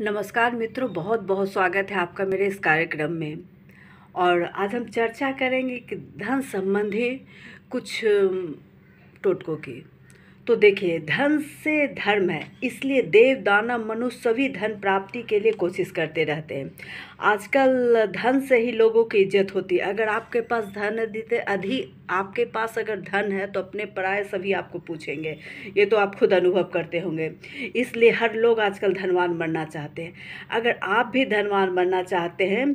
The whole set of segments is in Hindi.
नमस्कार मित्रों बहुत बहुत स्वागत है आपका मेरे इस कार्यक्रम में और आज हम चर्चा करेंगे कि धन संबंधी कुछ टोटकों की तो देखिए धन से धर्म है इसलिए देव दानव मनुष्य सभी धन प्राप्ति के लिए कोशिश करते रहते हैं आजकल धन से ही लोगों की इज्जत होती है अगर आपके पास धन अधिक आपके पास अगर धन है तो अपने पराये सभी आपको पूछेंगे ये तो आप खुद अनुभव करते होंगे इसलिए हर लोग आजकल धनवान बनना चाहते हैं अगर आप भी धनवान बनना चाहते हैं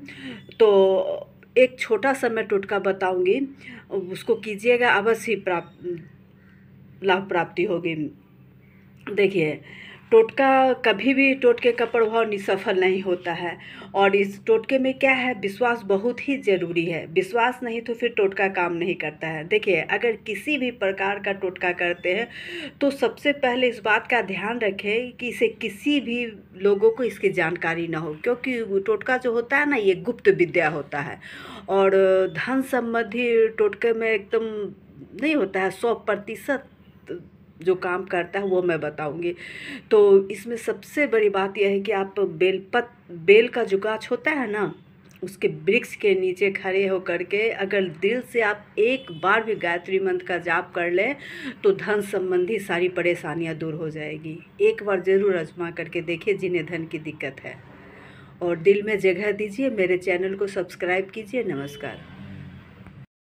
तो एक छोटा सा मैं टोटका बताऊँगी उसको कीजिएगा अवश्य प्राप्त लाभ प्राप्ति होगी देखिए टोटका कभी भी टोटके का प्रभाव निसफल नहीं होता है और इस टोटके में क्या है विश्वास बहुत ही ज़रूरी है विश्वास नहीं तो फिर टोटका काम नहीं करता है देखिए अगर किसी भी प्रकार का टोटका करते हैं तो सबसे पहले इस बात का ध्यान रखें कि इसे किसी भी लोगों को इसकी जानकारी ना हो क्योंकि टोटका जो होता है ना ये गुप्त विद्या होता है और धन संबंधी टोटके में एकदम नहीं होता है सौ प्रतिशत जो काम करता है वो मैं बताऊंगी तो इसमें सबसे बड़ी बात यह है कि आप बेलपत बेल का जो गाछ होता है ना उसके वृक्ष के नीचे खड़े होकर के अगर दिल से आप एक बार भी गायत्री मंत्र का जाप कर लें तो धन संबंधी सारी परेशानियां दूर हो जाएगी एक बार ज़रूर आजमा करके देखिए जिन्हें धन की दिक्कत है और दिल में जगह दीजिए मेरे चैनल को सब्सक्राइब कीजिए नमस्कार